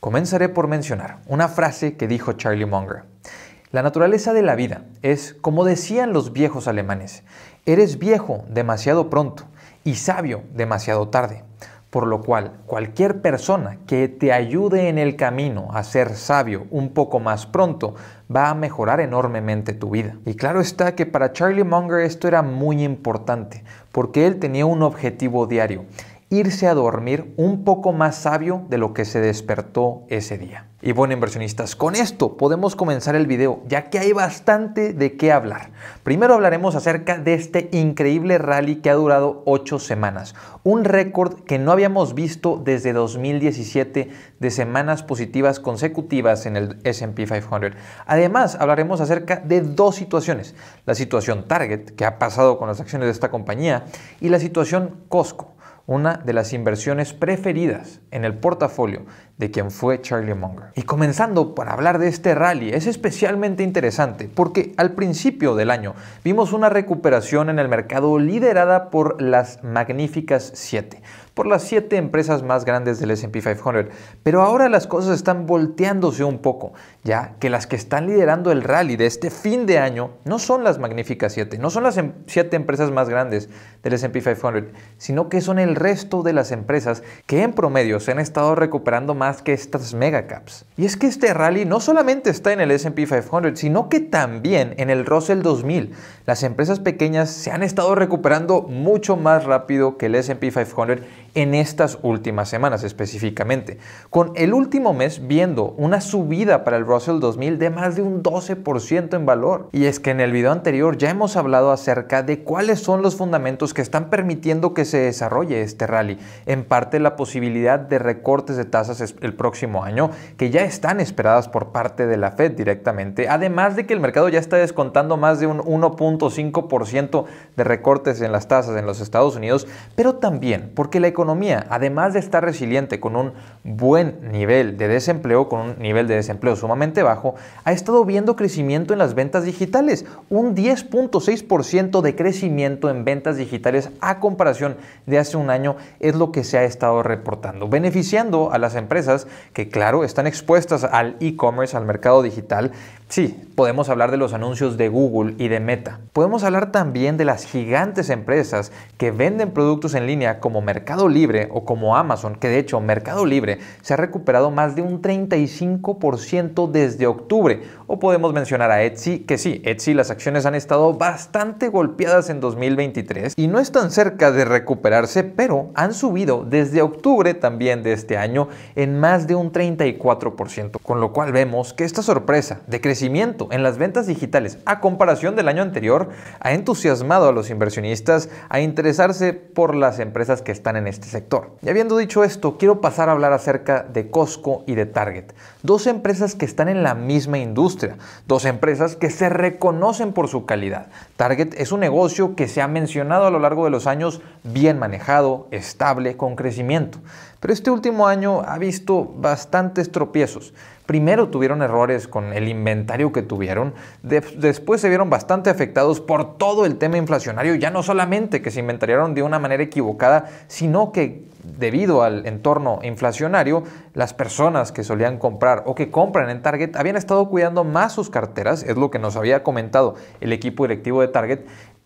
Comenzaré por mencionar una frase que dijo Charlie Munger. La naturaleza de la vida es, como decían los viejos alemanes, eres viejo demasiado pronto y sabio demasiado tarde, por lo cual cualquier persona que te ayude en el camino a ser sabio un poco más pronto va a mejorar enormemente tu vida. Y claro está que para Charlie Munger esto era muy importante, porque él tenía un objetivo diario irse a dormir un poco más sabio de lo que se despertó ese día. Y bueno, inversionistas, con esto podemos comenzar el video, ya que hay bastante de qué hablar. Primero hablaremos acerca de este increíble rally que ha durado 8 semanas, un récord que no habíamos visto desde 2017 de semanas positivas consecutivas en el SP 500. Además, hablaremos acerca de dos situaciones, la situación Target, que ha pasado con las acciones de esta compañía, y la situación Costco una de las inversiones preferidas en el portafolio de quien fue Charlie Munger. Y comenzando por hablar de este rally, es especialmente interesante porque al principio del año vimos una recuperación en el mercado liderada por las magníficas 7 por las siete empresas más grandes del SP 500. Pero ahora las cosas están volteándose un poco, ya que las que están liderando el rally de este fin de año no son las magníficas siete, no son las 7 em, empresas más grandes del SP 500, sino que son el resto de las empresas que en promedio se han estado recuperando más que estas megacaps. Y es que este rally no solamente está en el SP 500, sino que también en el Russell 2000. Las empresas pequeñas se han estado recuperando mucho más rápido que el SP 500 en estas últimas semanas específicamente, con el último mes viendo una subida para el Russell 2000 de más de un 12% en valor. Y es que en el video anterior ya hemos hablado acerca de cuáles son los fundamentos que están permitiendo que se desarrolle este rally, en parte la posibilidad de recortes de tasas el próximo año que ya están esperadas por parte de la Fed directamente, además de que el mercado ya está descontando más de un 1.5% de recortes en las tasas en los Estados Unidos, pero también porque la economía además de estar resiliente con un buen nivel de desempleo, con un nivel de desempleo sumamente bajo, ha estado viendo crecimiento en las ventas digitales, un 10.6% de crecimiento en ventas digitales a comparación de hace un año es lo que se ha estado reportando, beneficiando a las empresas que claro están expuestas al e-commerce, al mercado digital, Sí, podemos hablar de los anuncios de Google y de Meta. Podemos hablar también de las gigantes empresas que venden productos en línea como Mercado Libre o como Amazon, que de hecho Mercado Libre se ha recuperado más de un 35% desde octubre. O podemos mencionar a Etsy, que sí, Etsy las acciones han estado bastante golpeadas en 2023 y no están cerca de recuperarse, pero han subido desde octubre también de este año en más de un 34%, con lo cual vemos que esta sorpresa de crecimiento en las ventas digitales a comparación del año anterior ha entusiasmado a los inversionistas a interesarse por las empresas que están en este sector. Y habiendo dicho esto, quiero pasar a hablar acerca de Costco y de Target, dos empresas que están en la misma industria, dos empresas que se reconocen por su calidad. Target es un negocio que se ha mencionado a lo largo de los años bien manejado, estable, con crecimiento, pero este último año ha visto bastantes tropiezos primero tuvieron errores con el inventario que tuvieron, después se vieron bastante afectados por todo el tema inflacionario, ya no solamente que se inventariaron de una manera equivocada, sino que debido al entorno inflacionario, las personas que solían comprar o que compran en Target habían estado cuidando más sus carteras, es lo que nos había comentado el equipo directivo de Target,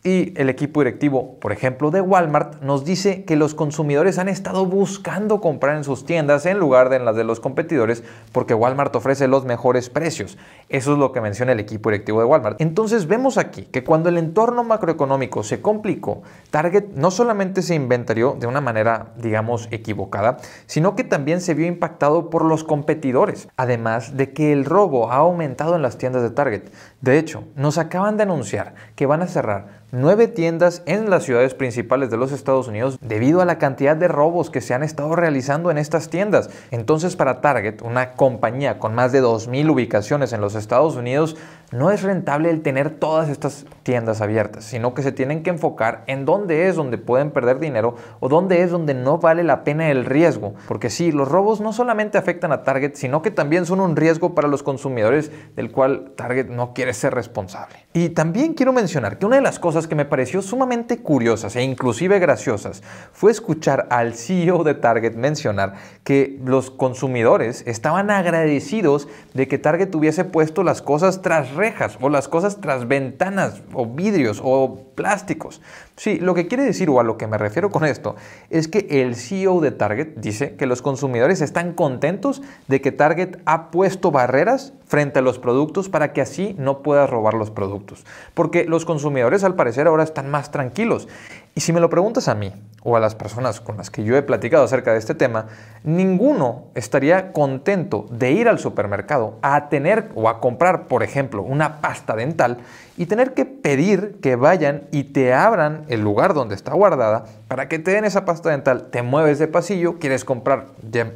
y el equipo directivo, por ejemplo, de Walmart, nos dice que los consumidores han estado buscando comprar en sus tiendas en lugar de en las de los competidores porque Walmart ofrece los mejores precios. Eso es lo que menciona el equipo directivo de Walmart. Entonces vemos aquí que cuando el entorno macroeconómico se complicó, Target no solamente se inventarió de una manera, digamos, equivocada, sino que también se vio impactado por los competidores. Además de que el robo ha aumentado en las tiendas de Target. De hecho, nos acaban de anunciar que van a cerrar nueve tiendas en las ciudades principales de los Estados Unidos debido a la cantidad de robos que se han estado realizando en estas tiendas. Entonces para Target, una compañía con más de 2.000 ubicaciones en los Estados Unidos, no es rentable el tener todas estas tiendas abiertas, sino que se tienen que enfocar en dónde es donde pueden perder dinero o dónde es donde no vale la pena el riesgo. Porque sí, los robos no solamente afectan a Target, sino que también son un riesgo para los consumidores del cual Target no quiere ser responsable. Y también quiero mencionar que una de las cosas que me pareció sumamente curiosas e inclusive graciosas fue escuchar al CEO de Target mencionar que los consumidores estaban agradecidos de que Target hubiese puesto las cosas tras rejas o las cosas tras ventanas o vidrios o plásticos. Sí, lo que quiere decir o a lo que me refiero con esto es que el CEO de Target dice que los consumidores están contentos de que Target ha puesto barreras frente a los productos para que así no puedas robar los productos. Porque los consumidores al parecer ahora están más tranquilos. Y si me lo preguntas a mí o a las personas con las que yo he platicado acerca de este tema, ninguno estaría contento de ir al supermercado a tener o a comprar, por ejemplo, una pasta dental y tener que pedir que vayan y te abran el lugar donde está guardada para que te den esa pasta dental. Te mueves de pasillo, quieres comprar,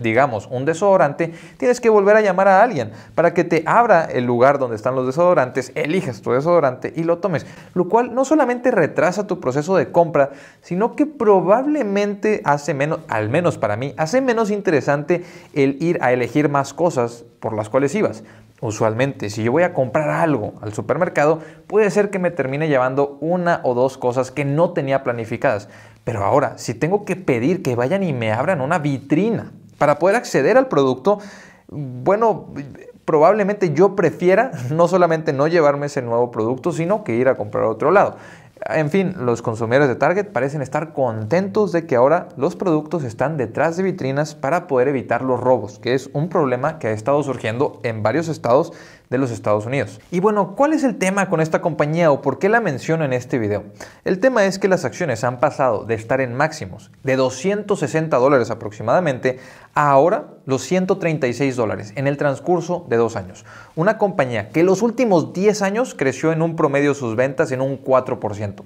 digamos, un desodorante, tienes que volver a llamar a alguien para que te abra el lugar donde están los desodorantes, eliges tu desodorante y lo tomes, lo cual no solamente retrasa tu proceso de compra, sino que probablemente hace menos, al menos para mí, hace menos interesante el ir a elegir más cosas por las cuales ibas. Usualmente, si yo voy a comprar algo al supermercado, puede ser que me termine llevando una o dos cosas que no tenía planificadas. Pero ahora, si tengo que pedir que vayan y me abran una vitrina para poder acceder al producto, bueno, probablemente yo prefiera no solamente no llevarme ese nuevo producto, sino que ir a comprar a otro lado. En fin, los consumidores de Target parecen estar contentos de que ahora los productos están detrás de vitrinas para poder evitar los robos, que es un problema que ha estado surgiendo en varios estados de los Estados Unidos. Y bueno, ¿cuál es el tema con esta compañía o por qué la menciono en este video? El tema es que las acciones han pasado de estar en máximos de 260 dólares aproximadamente a ahora los 136 dólares en el transcurso de dos años. Una compañía que los últimos 10 años creció en un promedio sus ventas en un 4%.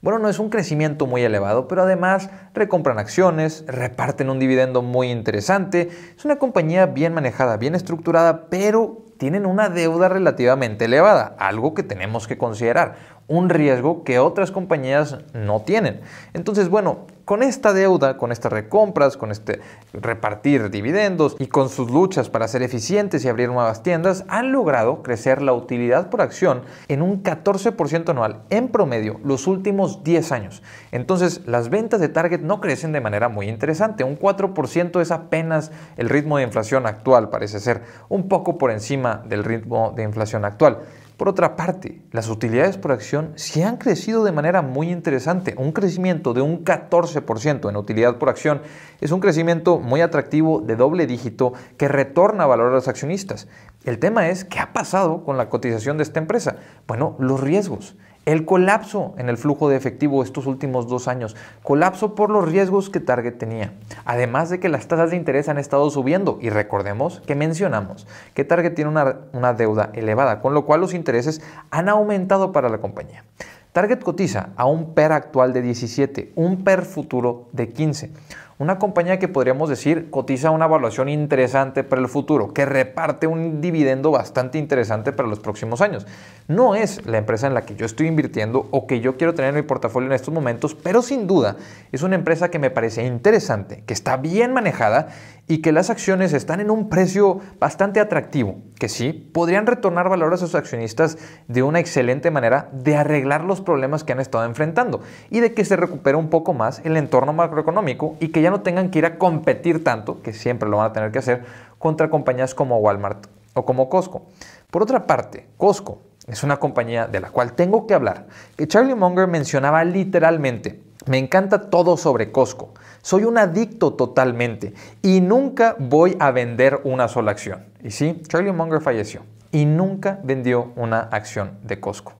Bueno, no es un crecimiento muy elevado, pero además recompran acciones, reparten un dividendo muy interesante. Es una compañía bien manejada, bien estructurada, pero tienen una deuda relativamente elevada, algo que tenemos que considerar, un riesgo que otras compañías no tienen. Entonces, bueno, con esta deuda, con estas recompras, con este repartir dividendos y con sus luchas para ser eficientes y abrir nuevas tiendas, han logrado crecer la utilidad por acción en un 14% anual en promedio los últimos 10 años. Entonces, las ventas de Target no crecen de manera muy interesante. Un 4% es apenas el ritmo de inflación actual, parece ser, un poco por encima del ritmo de inflación actual. Por otra parte, las utilidades por acción sí han crecido de manera muy interesante. Un crecimiento de un 14% en utilidad por acción es un crecimiento muy atractivo de doble dígito que retorna valor a los accionistas. El tema es, ¿qué ha pasado con la cotización de esta empresa? Bueno, los riesgos. El colapso en el flujo de efectivo estos últimos dos años, colapso por los riesgos que Target tenía, además de que las tasas de interés han estado subiendo y recordemos que mencionamos que Target tiene una, deuda elevada, con lo cual los intereses han aumentado para la compañía. Target cotiza a un PER actual de 17, un PER futuro de 15, una compañía que podríamos decir cotiza una evaluación interesante para el futuro, que reparte un dividendo bastante interesante para los próximos años. No es la empresa en la que yo estoy invirtiendo o que yo quiero tener en mi portafolio en estos momentos, pero sin duda es una empresa que me parece interesante, que está bien manejada y que las acciones están en un precio bastante atractivo, que sí, podrían retornar valor a sus accionistas de una excelente manera de arreglar los problemas que han estado enfrentando y de que se recupere un poco más el entorno macroeconómico y que ya no tengan que ir a competir tanto, que siempre lo van a tener que hacer, contra compañías como Walmart o como Costco. Por otra parte, Costco es una compañía de la cual tengo que hablar, que Charlie Munger mencionaba literalmente. Me encanta todo sobre Costco. Soy un adicto totalmente y nunca voy a vender una sola acción. Y sí, Charlie Munger falleció y nunca vendió una acción de Costco.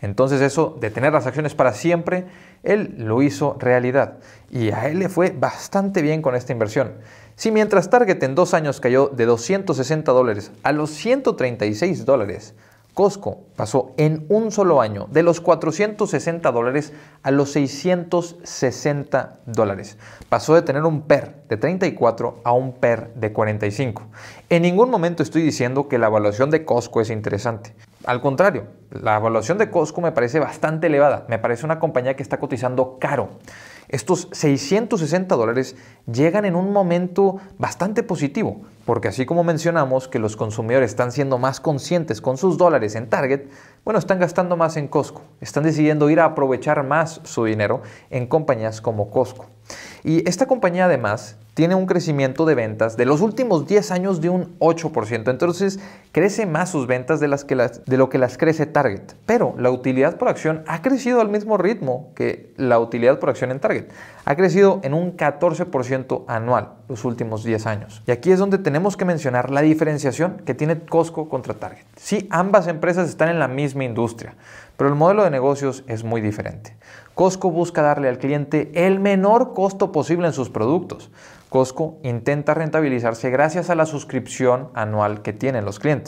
Entonces eso de tener las acciones para siempre, él lo hizo realidad y a él le fue bastante bien con esta inversión. Sí, mientras Target en dos años cayó de 260 dólares a los 136 dólares, Costco pasó en un solo año de los 460 dólares a los 660 dólares. Pasó de tener un PER de 34 a un PER de 45. En ningún momento estoy diciendo que la evaluación de Costco es interesante. Al contrario, la evaluación de Costco me parece bastante elevada. Me parece una compañía que está cotizando caro. Estos 660 dólares llegan en un momento bastante positivo porque así como mencionamos que los consumidores están siendo más conscientes con sus dólares en Target, bueno, están gastando más en Costco, están decidiendo ir a aprovechar más su dinero en compañías como Costco. Y esta compañía además tiene un crecimiento de ventas de los últimos 10 años de un 8%. Entonces, crece más sus ventas de, las que las, de lo que las crece Target, pero la utilidad por acción ha crecido al mismo ritmo que la utilidad por acción en Target. Ha crecido en un 14% anual los últimos 10 años. Y aquí es donde tenemos que mencionar la diferenciación que tiene Costco contra Target. Sí, ambas empresas están en la misma industria, pero el modelo de negocios es muy diferente. Costco busca darle al cliente el menor costo posible en sus productos. Costco intenta rentabilizarse gracias a la suscripción anual que tienen los clientes.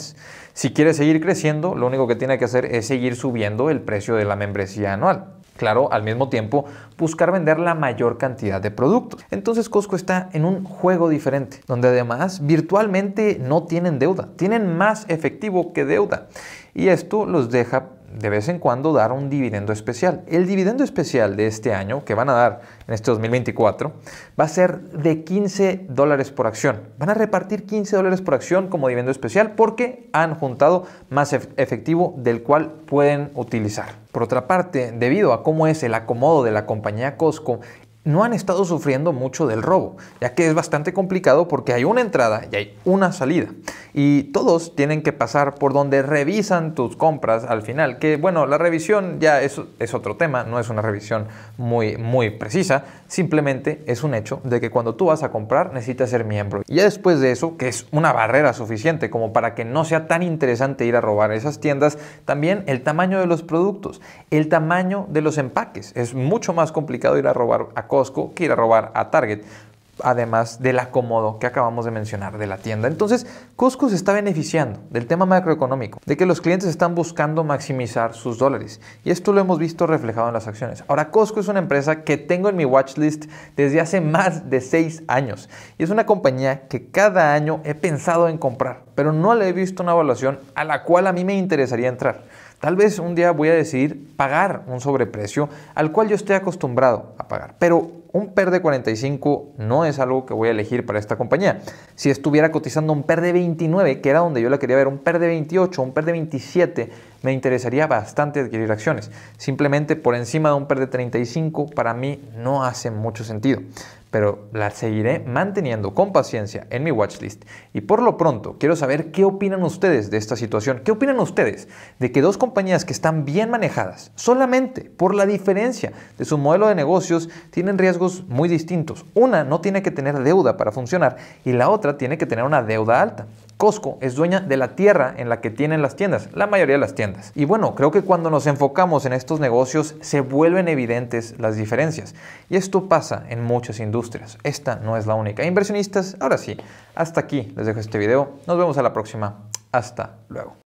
Si quiere seguir creciendo, lo único que tiene que hacer es seguir subiendo el precio de la membresía anual. Claro, al mismo tiempo, buscar vender la mayor cantidad de productos. Entonces Costco está en un juego diferente, donde además virtualmente no tienen deuda, tienen más efectivo que deuda. Y esto los deja de vez en cuando dar un dividendo especial. El dividendo especial de este año, que van a dar en este 2024, va a ser de 15 dólares por acción. Van a repartir 15 dólares por acción como dividendo especial porque han juntado más efectivo del cual pueden utilizar. Por otra parte, debido a cómo es el acomodo de la compañía Costco, no han estado sufriendo mucho del robo, ya que es bastante complicado porque hay una entrada y hay una salida. Y todos tienen que pasar por donde revisan tus compras al final, que bueno, la revisión ya es, es otro tema, no es una revisión muy, muy precisa, simplemente es un hecho de que cuando tú vas a comprar necesitas ser miembro. Y ya después de eso, que es una barrera suficiente como para que no sea tan interesante ir a robar esas tiendas, también el tamaño de los productos, el tamaño de los empaques, es mucho más complicado ir a robar a Costco, quiere robar a Target además del acomodo que acabamos de mencionar de la tienda. Entonces, Costco se está beneficiando del tema macroeconómico, de que los clientes están buscando maximizar sus dólares. Y esto lo hemos visto reflejado en las acciones. Ahora, Costco es una empresa que tengo en mi watchlist desde hace más de seis años. Y es una compañía que cada año he pensado en comprar, pero no le he visto una evaluación a la cual a mí me interesaría entrar. Tal vez un día voy a decidir pagar un sobreprecio al cual yo esté acostumbrado a pagar, pero un PER de 45 no es algo que voy a elegir para esta compañía. Si estuviera cotizando un PER de 29, que era donde yo la quería ver, un PER de 28, un PER de 27, me interesaría bastante adquirir acciones. Simplemente por encima de un PER de 35 para mí no hace mucho sentido. Pero la seguiré manteniendo con paciencia en mi watchlist. Y por lo pronto, quiero saber qué opinan ustedes de esta situación. ¿Qué opinan ustedes de que dos compañías que están bien manejadas, solamente por la diferencia de su modelo de negocios, tienen riesgo muy distintos. Una no tiene que tener deuda para funcionar y la otra tiene que tener una deuda alta. Costco es dueña de la tierra en la que tienen las tiendas, la mayoría de las tiendas. Y bueno, creo que cuando nos enfocamos en estos negocios se vuelven evidentes las diferencias. Y esto pasa en muchas industrias. Esta no es la única. Inversionistas, ahora sí, hasta aquí les dejo este video. Nos vemos a la próxima. Hasta luego.